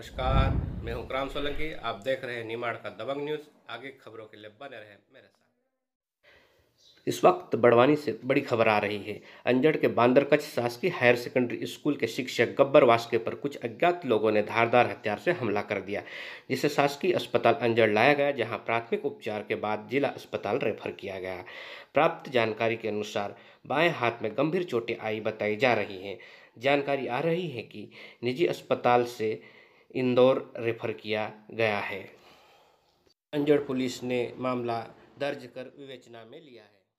नमस्कार मैं हूं क्राम सोलंकी आप देख रहे हैं निमाड़ का दबंग न्यूज आगे खबरों के लिए बने रहे मेरे साथ इस वक्त बड़वानी से बड़ी खबर आ रही है अंजड़ के बांदरकच्छ शासकीय हायर सेकेंडरी स्कूल के शिक्षक गब्बर वास्के पर कुछ अज्ञात लोगों ने धारदार हथियार से हमला कर दिया जिसे शासकीय अस्पताल अंजड़ लाया गया जहां प्राथमिक उपचार के बाद जिला अस्पताल रेफर किया गया प्राप्त जानकारी के अनुसार बाएं हाथ में गंभीर चोटें आई बताई जा रही हैं जानकारी आ रही है कि निजी अस्पताल से इंदौर रेफर किया गया है अंजड़ पुलिस ने मामला दर्ज कर विवेचना में लिया है